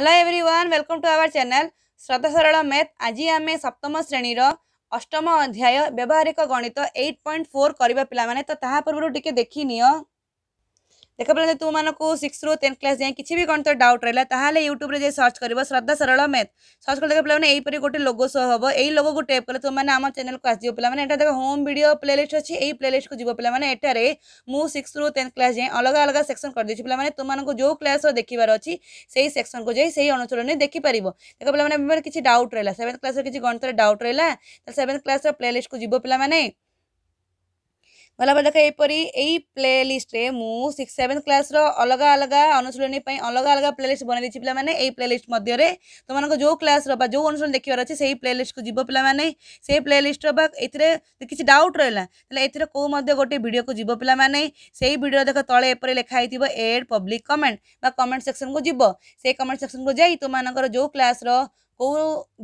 hello everyone welcome to our channel Shraddha Saral math आज आम सप्तम श्रेणी अष्टम अध्याय व्यवहारिक गणित एट पॉइंट फोर करवा पे तो पूर्व टी देखनी देख पाते तुमको सिक्स रू टेन्थ क्लास जाए कि भी कौन तो डाउट रहा है यूट्यूब जाए सर्च कर श्रद्धा सरल मैथ तो सर्च कर देख पाने यहीपर गोटे लोगो सो हम यही लोगो को टेप कले तुमने आम चैनल को आसो पाने देखो होम भिडियो प्ले लिस्ट अच्छे यही प्ले लिस्ट को जीव पाने सिक्स रू टेन्थ क्लास जाए अलग अलग सेक्शन कर पे पाला तुमको जो क्लास देखार अच्छी से ही सेक्शन को जाए अनुसार नहीं देखिपार देख पाला किसी डाउट रहा सेवेन्थ क्लास किसी गणतर डाउट रहा सेवेन्थ क्लास प्ले लिस्ट को जीव पाला અલા બલક એ પરઈ એઈ પ્લેલિસ્ટ રે મુ 6 7 ક્લાસ રો અલગ અલગ અનુસળની પર અલગ અલગ પ્લેલિસ્ટ બનાવી દીછી પલા મને એ પ્લેલિસ્ટ મધ્ય રે તો મને કો જો ક્લાસ રો જો અનુસળ દેખিবার છે સહી પ્લેલિસ્ટ કુ જીબો પલા મને સે પ્લેલિસ્ટ રો બક ઇતરે કીસી ડાઉટ રહેલા તલે ઇતરે કો મધ્ય ગોટે વિડિયો કુ જીબો પલા મને સહી વિડિયો દેખ તળે પરે લખાઈ દીબો એડ પબ્લિક કમેન્ટ બા કમેન્ટ સેક્શન કુ જીબો સે કમેન્ટ સેક્શન કુ જાઈ તો મને કો જો ક્લાસ રો કો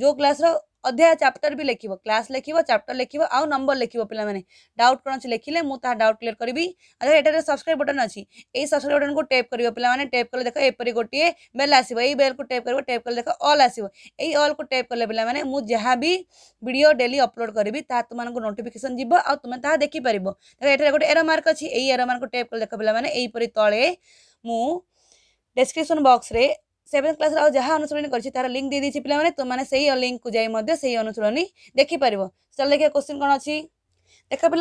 જો ક્લાસ રો अध्याय चैप्टर भी लिख क्लास लिख चैप्टर लिख आउ नंबर लिख पे डाउट कौन अच्छे लिखे ता डाउट क्लीयर करी अच्छा ये सब्सक्राइब बटन अच्छी सब्सक्राइब बटन को टेप कर पे टेप कले देख एपरी गोटे बेल आस बेल को टेप कर टेप कले देख अल आस अल को टेप कले पे मुझ जहाँ भी भिड डेली अपलोड करी तुमको नोटिकेसन जी आउ तुम्हें ता देखिपर देख एटे गोटे एर मार्क अच्छी एर मार्क टेप कले देख पे यहीपरी तले मु डिस्क्रिप्शन बॉक्स रे सेवेन्थ क्लास जहाँ अनुशीन कर लिंक दे दी पे तुमने से ही लिंक को जाए अनुशीन देखिपर चल देखिए क्वेश्चन कौन अच्छी देख पे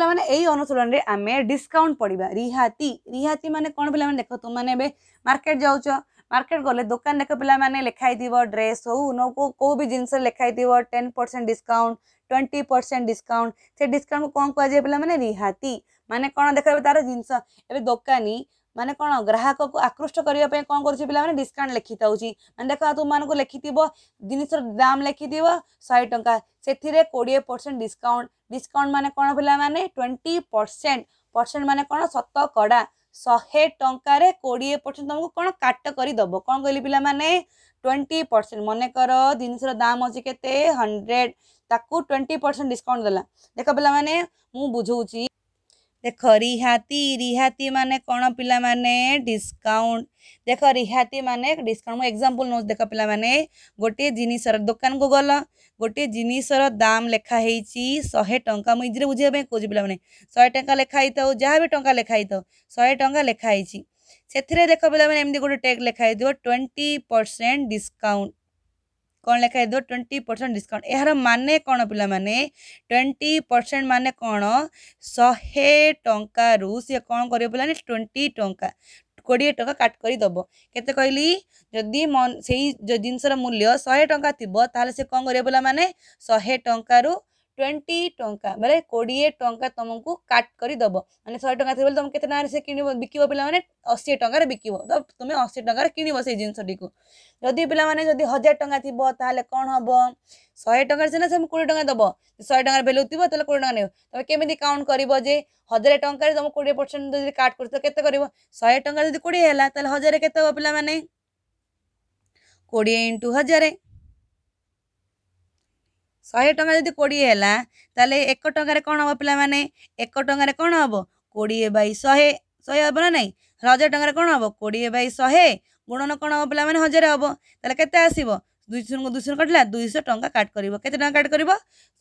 अनुशीन में आम डिस्काउंट पड़ा रिहाती रिहाती मैंने कौन पे देख तुमने मार्केट जाऊ मार्केट गले दुकान देख पे लिखाई थी ड्रेस हो नो कौ भी जिनस लिखाई थी ten percent discount twenty percent discount से डिस्काउंट को कौन कह पे रिहाती मैंने कौन देखा तार जिनस एवं दोकानी ମାନେ କ'ଣ ଗ୍ରାହକକୁ ଆକୃଷ୍ଟ କରିବା ପାଇଁ କ'ଣ କରୁଛି ପିଲାମାନେ ଡିସକାଉଣ୍ଟ ଲେଖିଥାଉଛି ମାନେ ଦେଖ ତୁମମାନଙ୍କୁ ଲେଖିଥିବ ଜିନିଷର ଦାମ୍ ଲେଖିଥିବ ଶହେ ଟଙ୍କା ସେଥିରେ କୋଡ଼ିଏ ପରସେଣ୍ଟ ଡିସକାଉଣ୍ଟ ଡିସକାଉଣ୍ଟ ମାନେ କ'ଣ ପିଲାମାନେ ଟ୍ୱେଣ୍ଟି ପରସେଣ୍ଟ ପରସେଣ୍ଟ ମାନେ କ'ଣ ଶତକଡ଼ା ଶହେ ଟଙ୍କାରେ କୋଡ଼ିଏ ପରସେଣ୍ଟ ତୁମକୁ କ'ଣ କାଟ କରିଦେବ କ'ଣ କହିଲି ପିଲାମାନେ ଟ୍ୱେଣ୍ଟି ପରସେଣ୍ଟ ମନେକର ଜିନିଷର ଦାମ୍ ଅଛି କେତେ ହଣ୍ଡ୍ରେଡ଼ ତାକୁ ଟ୍ୱେଣ୍ଟି ପରସେଣ୍ଟ ଡିସକାଉଣ୍ଟ ଦେଲା ଦେଖ ପିଲାମାନେ ମୁଁ ବୁଝଉଛି देख रिहाती रिहाती मान कौन पिला माने डिस्काउंट देख रिहाती माने डिस्काउंट मुझे एक्जामपल नौ देख पिला माने गोटे जिनस दुकान को गल गोटे जिनसर दाम लेखाही शहे टाँह मुझे बुझे कौज पे शहे टाँग लेखाई था जहाँ भी टाँग लेखाही था शहे टाँग लेखाही से देख पे एम गोटे टेक् लेखाई थोड़ा ट्वेंटी परसेंट डिस्काउंट କ'ଣ ଲେଖା ହେଇଥିବ ଟ୍ୱେଣ୍ଟି ପରସେଣ୍ଟ ଡିସ୍କାଉଣ୍ଟ ଏହାର ମାନେ କ'ଣ ପିଲାମାନେ ଟ୍ୱେଣ୍ଟି ପରସେଣ୍ଟ ମାନେ କ'ଣ ଶହେ ଟଙ୍କାରୁ ସିଏ କ'ଣ କରିବ ପିଲାମାନେ ଟ୍ୱେଣ୍ଟି ଟଙ୍କା କୋଡ଼ିଏ ଟଙ୍କା କାଟ୍ କରିଦେବ କେତେ କହିଲି ଯଦି ସେଇ ଜିନିଷର ମୂଲ୍ୟ ଶହେ ଟଙ୍କା ଥିବ ତାହେଲେ ସେ କ'ଣ କରିବ ପିଲାମାନେ ଶହେ ଟଙ୍କାରୁ ଟ୍ୱେଣ୍ଟି ଟଙ୍କା ବୋଲେ କୋଡ଼ିଏ ଟଙ୍କା ତୁମକୁ କାଟ୍ କରିଦେବ ମାନେ ଶହେ ଟଙ୍କା ଥିବ ବୋଲେ ତୁମେ କେତେ ଟଙ୍କାରେ ସେ କିଣିବ ବିକିବ ପିଲାମାନେ ଅଶୀ ଟଙ୍କାରେ ବିକିବ ତ ତୁମେ ଅଶୀ ଟଙ୍କାରେ କିଣିବ ସେଇ ଜିନିଷଟିକୁ ଯଦି ପିଲାମାନେ ଯଦି ହଜାର ଟଙ୍କା ଥିବ ତାହେଲେ କ'ଣ ହେବ ଶହେ ଟଙ୍କାରେ ସିନା ସେ କୋଡ଼ିଏ ଟଙ୍କା ଦେବ ଶହେ ଟଙ୍କାର ଭ୍ୟାଲୁ ଥିବ ତାହେଲେ କୋଡ଼ିଏ ଟଙ୍କା ନେବ ତମେ କେମିତି କାଉଣ୍ଟ କରିବ ଯେ ହଜାର ଟଙ୍କାରେ ତୁମେ କୋଡ଼ିଏ ପରସେଣ୍ଟ ଯଦି କାଟ୍ କରୁଛ କେତେ କରିବ ଶହେ ଟଙ୍କାରେ ଯଦି କୋଡ଼ିଏ ହେଲା ତାହେଲେ ହଜାରେ କେତେ ହେବ ପିଲାମାନେ କୋଡ଼ିଏ ଇଣ୍ଟୁ ହଜାରେ ଶହେ ଟଙ୍କା ଯଦି କୋଡ଼ିଏ ହେଲା ତାହେଲେ ଏକ ଟଙ୍କାରେ କ'ଣ ହେବ ପିଲାମାନେ ଏକ ଟଙ୍କାରେ କ'ଣ ହେବ କୋଡ଼ିଏ ବାଇ ଶହେ ଶହେ ହେବ ନା ନାହିଁ ହଜାର ଟଙ୍କାରେ କ'ଣ ହେବ କୋଡ଼ିଏ ବାଇ ଶହେ ଗୁଣନ କ'ଣ ହେବ ପିଲାମାନେ ହଜାର ହେବ ତାହେଲେ କେତେ ଆସିବ ଦୁଇଶହକୁ ଦୁଇଶହ କଟିଲା ଦୁଇଶହ ଟଙ୍କା କାଟ କରିବ କେତେ ଟଙ୍କା କାଟ କରିବ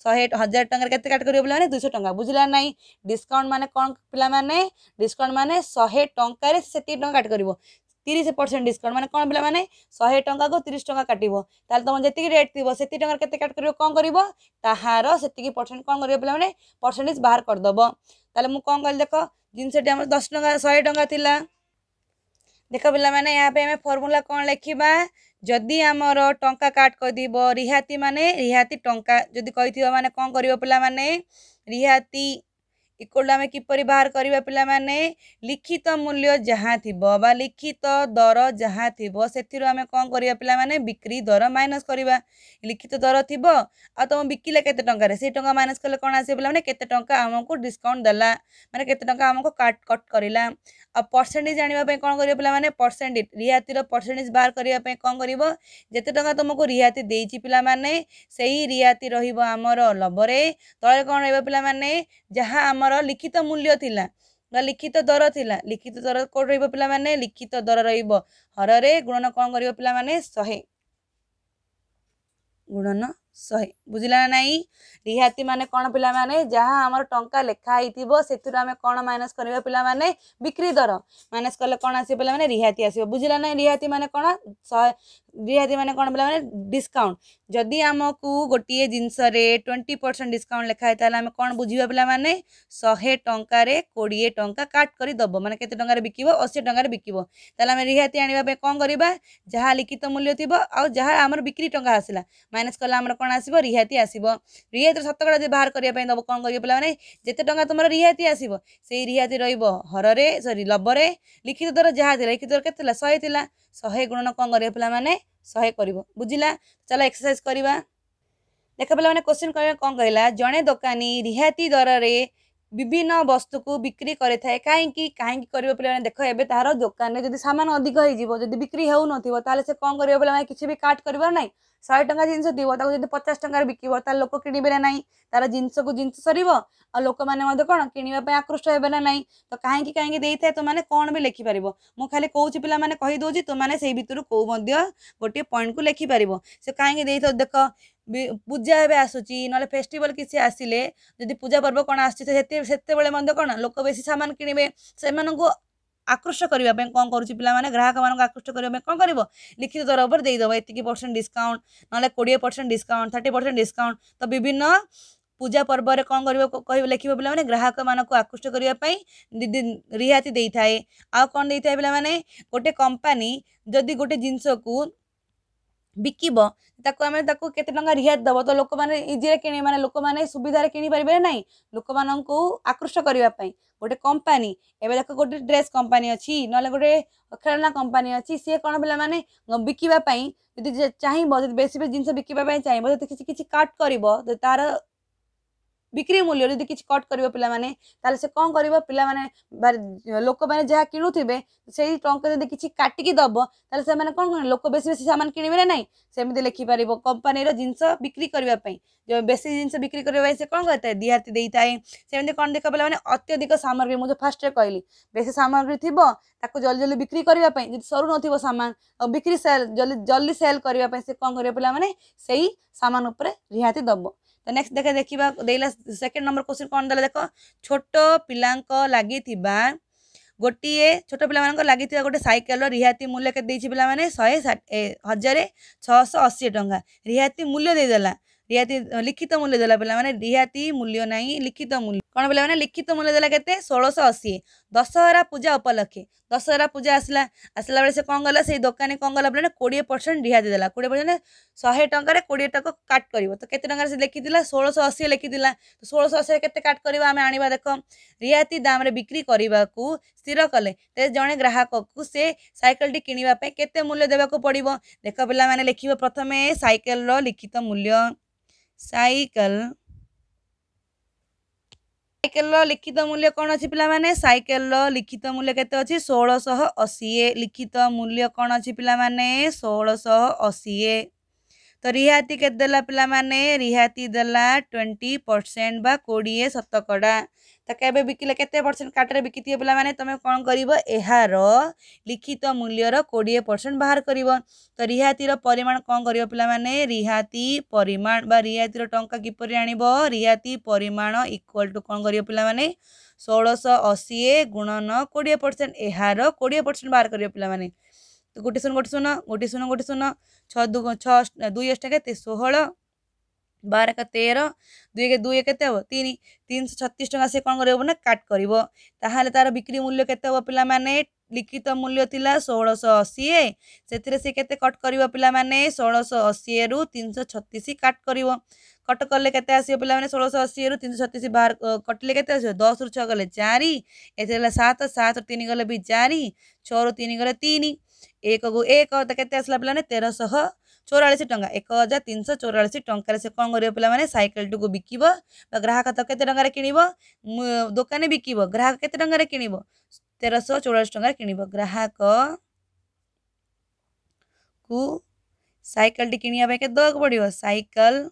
ଶହେ ହଜାର ଟଙ୍କାରେ କେତେ କାଟ କରିବ ପିଲାମାନେ ଦୁଇଶହ ଟଙ୍କା ବୁଝିଲା ନାହିଁ ଡିସ୍କାଉଣ୍ଟ ମାନେ କ'ଣ ପିଲାମାନେ ଡିସ୍କାଉଣ୍ଟ ମାନେ ଶହେ ଟଙ୍କାରେ ସେତିକି ଟଙ୍କା କାଟ କରିବ तीस परसेंट डिस्काउंट मैंने कौन पे मैंने शहे टाँग को तीस टाँग काट तुम जी रेट थी से टाइम के कर कौन कर परसेंट कौन कर पाने परसेंटेज बाहर करदेव तेल मुझ कल देख जिन दस टाँग शहे टाँगा देख पे यहाँ पर फर्मूला कौन लिखा जदि आमर टा काट कर रिहाती माने रिहाती टाँह जदि कही मैंने कौन कर पे रिहाती इक्वल आम किप बाहर करवा पे लिखित मूल्य जहाँ थी लिखित दर जहाँ थी से आम कौन कर पे बिक्री दर माइनस करवा लिखित दर थी आम तो बिकला के से टा माइनस कले कौन आस पे के डिस्काउंट देला मैंने केमको कट करा परसेंटेज आने कौन कर पे परसेंटेज रिहातिर परसेंटेज बाहर करने कौन कर जिते टाँग तुमको रिहाती पाने से ही रिहाती रमर लबरे तौर कौन रहा पे जहाँ आम ଆମର ଲିଖିତ ମୂଲ୍ୟ ଥିଲା ବା ଲିଖିତ ଦର ଥିଲା ଲିଖିତ ଦର କେଉଁଠି ରହିବ ପିଲାମାନେ ଲିଖିତ ଦର ରହିବ ହରରେ ଗୁଣନ କ'ଣ କରିବ ପିଲାମାନେ ଶହେ ଗୁଣନ शहे बुझला ना रिहाती माने कौन पाने जहाँ आम टाँचा लिखाही थोड़ी से आम कौन माइनस कर पाने बिक्री दर माइनस कले कौन आस पाने रिहाती आस बुझला ना रिहाती माने कौन शहे रिहाती माने कौन पाने डिस्काउंट जदि आम को गोटे जिनस ट्वेंटी परसेंट डिस्काउंट लिखाई है आम कौन बुझा पे शहे टकरे कोड़े टाँग काट कर दब मैंने केत टकर अशी टकर बिकव तेज रिहाती आने कौन करवा जहाँ लिखित मूल्य थी आम बिक्री टाँह आसला माइनस कले आम कौन କ'ଣ ଆସିବ ରିହାତି ଆସିବ ରିହାତିର ଶତକଡ଼ା ଯଦି ବାହାର କରିବା ପାଇଁ ଦେବ କ'ଣ କରିବ ପିଲାମାନେ ଯେତେ ଟଙ୍କା ତୁମର ରିହାତି ଆସିବ ସେଇ ରିହାତି ରହିବ ହରରେ ସରି ଲବରେ ଲିଖିତ ଦର ଯାହା ଥିଲା ଲିଖିତ ଦର କେତେ ଥିଲା ଶହେ ଥିଲା ଶହେ ଗୁଣନ କ'ଣ କରିବ ପିଲାମାନେ ଶହେ କରିବ ବୁଝିଲା ଚାଲ ଏକ୍ସରସାଇଜ୍ କରିବା ଦେଖ ପିଲାମାନେ କୋଶ୍ଚିନ୍ କରିବା କ'ଣ କହିଲା ଜଣେ ଦୋକାନୀ ରିହାତି ଦରରେ विभिन्न वस्तु को बिक्री करें कहीं कहीं कर पे देख ए दोकान जब सामान अधिक होती बिक्री हो ना से कौन कर पे किसी भी काट कर ना शहे टाँह जिनस थी पचास टकर बिक लोक किणवे ना तार जिन को जिन सर आ लोक मैंने कौन किणवाप आकृष्ट हो ना तो कहीं कहीं था थाए मैंने कौन भी लिखिपार मुझे कौच पे कहीदे तुमने से भितर कौ गोटे पॉइंट को लिखिपार से कहीं देख ପୂଜା ଏବେ ଆସୁଛି ନହେଲେ ଫେଷ୍ଟିଭାଲ କିଛି ଆସିଲେ ଯଦି ପୂଜା ପର୍ବ କ'ଣ ଆସୁଛି ସେତେ ସେତେବେଳେ ମଧ୍ୟ କ'ଣ ଲୋକ ବେଶୀ ସାମାନ କିଣିବେ ସେମାନଙ୍କୁ আকৃষ্ট করা কম করছি পিলামানে গ্রাহক মানুষ আকৃষ্ট করা কম করব লিখিত দর উপরে দিয়েদেব এতিকি পরসেন্ট ডিসকাউন্ট নহলে কোড়িয়ে percent discount thirty percent discount তো বিভিন্ন পূজা পর্বরে কম করব কহ লিখব পিলামানে গ্রাহক মানুষ আকৃষ্ট করা রিহাতি দিয়ে থাকে আউ কম দিয়ে থাকে পিলামানে গোটে কোম্পানি যদি গোটে জিনিসকু বিকিব ତାକୁ ଆମେ ତାକୁ କେତେ ଟଙ୍କା ରିହାତି ଦେବ ତ ଲୋକମାନେ ଇଜିରେ କିଣି ମାନେ ଲୋକମାନେ ସୁବିଧାରେ କିଣିପାରିବେ ନାହିଁ ଲୋକମାନଙ୍କୁ ଆକୃଷ୍ଟ କରିବା ପାଇଁ ଗୋଟେ କମ୍ପାନୀ ଏବେ ଦେଖ ଗୋଟେ ଡ୍ରେସ୍ କମ୍ପାନୀ ଅଛି ନହେଲେ ଗୋଟେ ଖେଳନା କମ୍ପାନୀ ଅଛି ସିଏ କ'ଣ ପିଲାମାନେ ବିକିବା ପାଇଁ ଯଦି ଚାହିଁବ ଯଦି ବେଶୀ ବେଶୀ ଜିନିଷ ବିକିବା ପାଇଁ ଚାହିଁବ ଯଦି କିଛି କିଛି କାଟ୍ କରିବ ତାର बिक्री मूल्य जदि किसी कट कर पे से कौन कर पे लोक मैंने जहाँ किणु थे से टाँग जब किसी काटिक दब तेने लोक बेस बेस सामान किणवे ना नहीं सेमती लिखिपार कंपानी जिनस बिक्री करने बेस जिन बिक्री करने से कौन करें रिहाती है सेमती कौन देख पे मैंने अत्यधिक सामग्री मुझे फास्टे कहली बेस सामग्री थी ताको जल्दी जल्दी बिक्री करने जो सर नामान बिक्री सेल जल्दी जल्दी सेल करने से कौन कर पे से सामान रिहाती दब ତ ନେକ୍ସଟ ଦେଖେ ଦେଖିବା ଦେଇଲା ସେକେଣ୍ଡ ନମ୍ବର କ୍ୱେଶ୍ଚିନ୍ କ'ଣ ଦେଲା ଦେଖ ଛୋଟ ପିଲାଙ୍କ ଲାଗିଥିବା ଗୋଟିଏ ଛୋଟ ପିଲାମାନଙ୍କ ଲାଗିଥିବା ଗୋଟେ ସାଇକେଲର ରିହାତି ମୂଲ୍ୟ କେତେ ଦେଇଛି ପିଲାମାନେ ଶହେ ହଜାରେ ଛଅଶହ ଅଶୀ ଟଙ୍କା ରିହାତି ମୂଲ୍ୟ ଦେଇଦେଲା ରିହାତି লিখিত মূল্য দেলা পিলা মানে রিহাতি মূল্য নাই লিখিত মূল্য কোন পিলা মানে লিখিত মূল্য দেলা কেতে ষোলশ অশী ଦଶହରା ପୂଜା ଉପଲକ୍ଷେ ଦଶହରା ପୂଜା ଆସିଲା ଆସିଲା ବେଳେ ସେ କ'ଣ କଲା ସେଇ ଦୋକାନୀ କ'ଣ କଲା ବୋଲେ କୋଡ଼ିଏ ପରସେଣ୍ଟ ରିହାତି ଦେଲା କୋଡ଼ିଏ ପରସେଣ୍ଟ ଶହେ ଟଙ୍କାରେ କୋଡ଼ିଏ ଟଙ୍କା କାଟ୍ କରିବ ତ କେତେ ଟଙ୍କାରେ ସେ ଲେଖିଥିଲା ଷୋଳଶହ ଅଶୀ ଲେଖିଥିଲା ତ ଷୋଳଶହ ଅଶୀରେ କେତେ କାଟ୍ କରିବା ଆମେ ଆଣିବା ଦେଖ ରିହାତି ଦାମରେ ବିକ୍ରି କରିବାକୁ ସ୍ଥିର କଲେ ତେବେ ଜଣେ ଗ୍ରାହକକୁ ସେ ସାଇକେଲଟି କିଣିବା ପାଇଁ କେତେ ମୂଲ୍ୟ ଦେବାକୁ ପଡ଼ିବ ଦେଖ ପିଲାମାନେ ଲେଖିବ ପ୍ରଥମେ ସାଇକେଲର ଲିଖିତ ମୂଲ୍ୟ ସାଇକେଲ ସାଇକେଲର ଲିଖିତ ମୂଲ୍ୟ କ'ଣ ଅଛି ପିଲାମାନେ ସାଇକେଲର ଲିଖିତ ମୂଲ୍ୟ କେତେ ଅଛି ଷୋହଳଶହ ଅଶୀ ଲିଖିତ ମୂଲ୍ୟ କ'ଣ ଅଛି ପିଲାମାନେ ଷୋହଳଶହ ଅଶୀ ତ ରିହାତି କେତେ ଦେଲା ପିଲାମାନେ ରିହାତି ଦେଲା ଟ୍ୱେଣ୍ଟି ପରସେଣ୍ଟ ବା କୋଡ଼ିଏ ଶତକଡ଼ା ତ କେବେ ବିକିଲେ କେତେ ପରସେଣ୍ଟ କାଟରେ ବିକିଥିବେ ପିଲାମାନେ ତୁମେ କ'ଣ କରିବ ଏହାର ଲିଖିତ ମୂଲ୍ୟର କୋଡ଼ିଏ ପରସେଣ୍ଟ ବାହାର କରିବ ତ ରିହାତିର ପରିମାଣ କ'ଣ କରିବ ପିଲାମାନେ ରିହାତି ପରିମାଣ ବା ରିହାତିର ଟଙ୍କା କିପରି ଆଣିବ ରିହାତି ପରିମାଣ ଇକ୍ୱାଲ୍ ଟୁ କ'ଣ କରିବ ପିଲାମାନେ ଷୋହଳଶହ ଅଶୀ ଗୁଣନ କୋଡ଼ିଏ ପରସେଣ୍ଟ ଏହାର କୋଡ଼ିଏ ପରସେଣ୍ଟ ବାହାର କରିବ ପିଲାମାନେ তো গোটি শূন্য গোটি শূন্য গোটি শূন্য গোটি শূন্য ছ দু ছ দুই অষ্টাকে ষোহল ବାର ଏକ ତେର ଦୁଇ ଏକ ଦୁଇ କେତେ ହେବ ତିନି ତିନିଶହ ଛତିଶ ଟଙ୍କା ସେ କ'ଣ କରିବ ନା କାଟ୍ କରିବ ତାହେଲେ ତା'ର ବିକ୍ରି ମୂଲ୍ୟ କେତେ ହେବ ପିଲାମାନେ ଲିଖିତ ମୂଲ୍ୟ ଥିଲା ଷୋହଳଶହ ଅଶୀ ସେଥିରେ ସେ କେତେ କଟ୍ କରିବ ପିଲାମାନେ ଷୋହଳଶହ ଅଶୀରୁ ତିନିଶହ ଛତିଶ କାଟ୍ କରିବ କଟ୍ କଲେ କେତେ ଆସିବ ପିଲାମାନେ ଷୋହଳଶହ ଅଶୀରୁ ତିନିଶହ ଛତିଶ ବାହାର କଟିଲେ କେତେ ଆସିବ ଦଶରୁ ଛଅ ଗଲେ ଚାରି ଏଥିରେ ହେଲା ସାତ ସାତରୁ ତିନି ଗଲେ ବି ଚାରି ଛଅରୁ ତିନି ଗଲେ ତିନି एक को एक केसला पे तेरह शह चौरास टाँग एक हजार तीन सौ चौरास टकर कौन कर पे मैंने सैकेल टी बिक ग्राहक तो कैसे टकर दोकान बिक ग्राहक के किण तेरह चौरास टकर ग्राहक को सैकेल टी कि दवाक पड़ो सल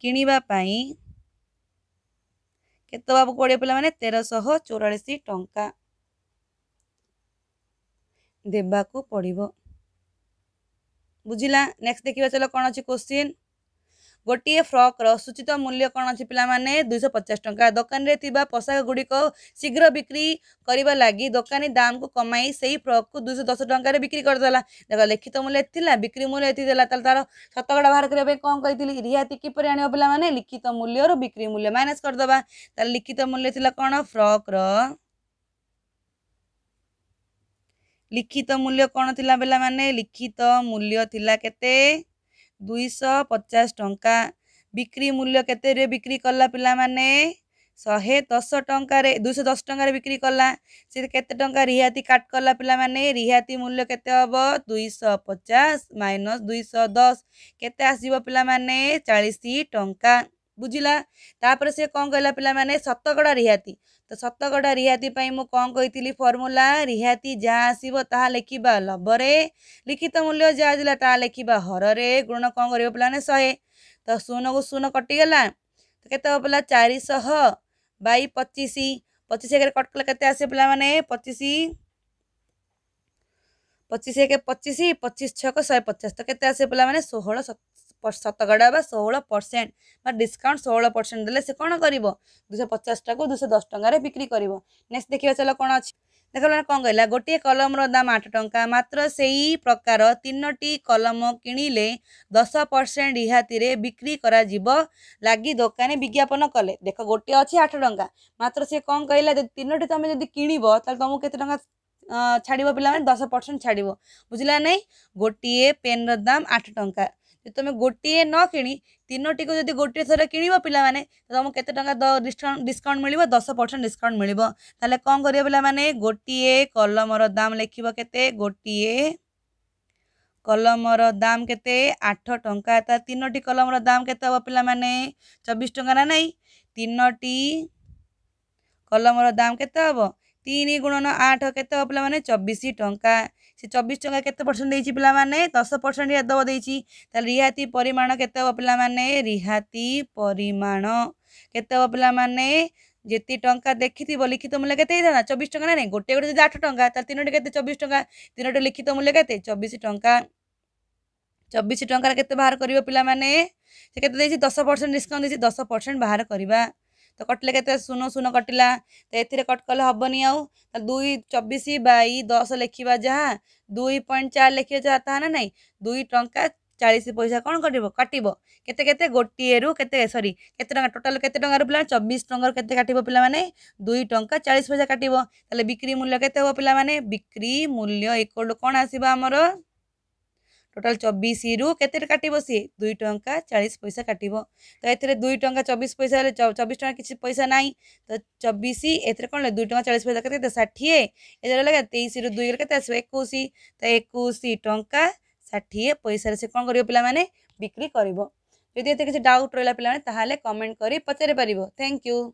किणवाई केत पड़े पे मैंने तेरह चौरालीस टाइम पर्ड बुझिला नेक्स्ट देखि चल कि क्वेश्चन गोटे फ्रक र सूचित मूल्य पिला पानी दुईश पचास टा दोकान थियो पोसाक गुडिक शीघ्र बिक्री गर् दोकाी दामको कमै सही फ्रक दुईश दस टाइप बिक्री देख लिखित मूल्य बिक्री मूल्य यति दाला तर शतकडा बाह्रै कमि रिहातिपरि आण हो पिल लिखित मूल्य मूल्यु बिक्री मूल्य म्यानास गरिदे त लिखित मूल्य थियो क्रक र লিখিত মূল্য କ'ଣ ଥିଲା ପିଲାମାନେ ଲିଖିତ ମୂଲ୍ୟ ଥିଲା କେତେ ଦୁଇଶହ ପଚାଶ ଟଙ୍କା ବିକ୍ରି ମୂଲ୍ୟ କେତେରେ ବିକ୍ରି କଲା ପିଲାମାନେ ଶହେ ଦଶ ଟଙ୍କାରେ ଦୁଇଶହ ଦଶ ଟଙ୍କାରେ ବିକ୍ରି କଲା ସେ କେତେ ଟଙ୍କା ରିହାତି କାଟ କଲା ପିଲାମାନେ ରିହାତି ମୂଲ୍ୟ କେତେ ହେବ ଦୁଇଶହ ପଚାଶ ମାଇନସ୍ ଦୁଇଶହ ଦଶ କେତେ ଆସିବ ପିଲାମାନେ ଚାଳିଶ ଟଙ୍କା बुझला तापर से कौन कहला पे शतकड़ा रिहाती तो शतकड़ा रिहाती मुझ कौन कही फर्मूला रिहाती जहाँ आसो ता लेखा लबरे लिखित मूल्य जहाँ ता लेखा हर से गुण कौन कर पे शहे तो शून को शून कटिगला तो कत चार चारिश बचिश पचिश एक कटकल के आस पे मैंने पचिश पचिश एक पचिश पचिश छक शहे पचास तो कैसे आस पे मैंने षोह शतकड़ा षोह परसेंट डिस्काउंट षोह परसेंट देते से कौन कर दुश पचास टाक दुश दस टकरे बिक्री कर नेक्स्ट देखिए चल कौन अच्छे देख मैंने कौन कहला गोटे कलम दाम आठ टाँह मात्र से ही प्रकार तीनो कलम किणिले दस परसेंट रिहाती रे बिक्री कर लगी दोकने विज्ञापन कले देख गोटे अच्छे आठ टाँचा मात्र सी कौन कहला तीनो तुम जब किण तुमको कत छाड़ पे दस परसेंट छाड़ बुझला ना गोटे पेन दाम आठ टाँह ଯଦି ତୁମେ ଗୋଟିଏ ନ କିଣି ତିନୋଟିକୁ ଯଦି ଗୋଟିଏ ଥର କିଣିବ ପିଲାମାନେ ତ ତୁମକୁ କେତେ ଟଙ୍କା ଡିସକାଉଣ୍ଟ ଡିସକାଉଣ୍ଟ ମିଳିବ ଦଶ ପରସେଣ୍ଟ ଡିସକାଉଣ୍ଟ ମିଳିବ ତାହେଲେ କ'ଣ କରିବ ପିଲାମାନେ ଗୋଟିଏ କଲମର ଦାମ୍ ଲେଖିବ କେତେ ଗୋଟିଏ କଲମର ଦାମ୍ କେତେ ଆଠ ଟଙ୍କା ତା ତିନୋଟି କଲମର ଦାମ୍ କେତେ ହେବ ପିଲାମାନେ ଚବିଶ ଟଙ୍କା ନା ନାହିଁ ତିନୋଟି କଲମର ଦାମ୍ କେତେ ହେବ तीन गुणन आठ के पे मैंने चबीश टाँह से चबीस टाँग के पे मैंने दस परसेंट दब दे रिहाती परिमाण के पे रिहाती परिमाण के पे जी टा देखी लिखित मूल्य के चबीस टाँग ना नहीं गोटे गोटे आठ टाँह तीनो के चौबीस टाँह तीनो लिखित मूल्य के चबीस टाँचा चबीस टकर बाहर कर पाने से कैसे दस परसेंट डिस्काउंट दे दस परसेंट बाहर करवा ତ କଟିଲେ କେତେ ଶୂନ ଶୂନ କଟିଲା ତ ଏଥିରେ କଟ୍ କଲେ ହେବନି ଆଉ ଦୁଇ ଚବିଶ ବାଇ ଦଶ ଲେଖିବା ଯାହା ଦୁଇ ପଏଣ୍ଟ ଚାରି ଲେଖିବା ଯାହା ତାହା ନା ନାହିଁ ଦୁଇ ଟଙ୍କା ଚାଳିଶ ପଇସା କ'ଣ କଟିବ କାଟିବ କେତେ କେତେ ଗୋଟିଏରୁ କେତେ ସରି କେତେ ଟଙ୍କା ଟୋଟାଲ୍ କେତେ ଟଙ୍କାରୁ ପିଲା ଚବିଶ ଟଙ୍କାରୁ କେତେ କାଟିବ ପିଲାମାନେ ଦୁଇ ଟଙ୍କା ଚାଳିଶ ପଇସା କାଟିବ ତାହେଲେ ବିକ୍ରି ମୂଲ୍ୟ କେତେ ହେବ ପିଲାମାନେ ବିକ୍ରି ମୂଲ୍ୟ ଇକ୍ୱାଲ୍ ଟୁ କ'ଣ ଆସିବ ଆମର टोटाल चबीस रु के काट सी दुई टा चालीस पैसा काटव तो ये दुई टा चबीस पैसा चबीस टाँग किसी पैसा ना तो चबीस एथेर कौन दुई टा चालीस पैसा कैसे षाठी एजा लगे तेईस रु दुई गलत आस एक तो एक टा षाठी पैसा से कौन कर पाने बिक्री कर जब ये किसी डाउट रहा पे कमेंट कर पचारिपार थैंक यू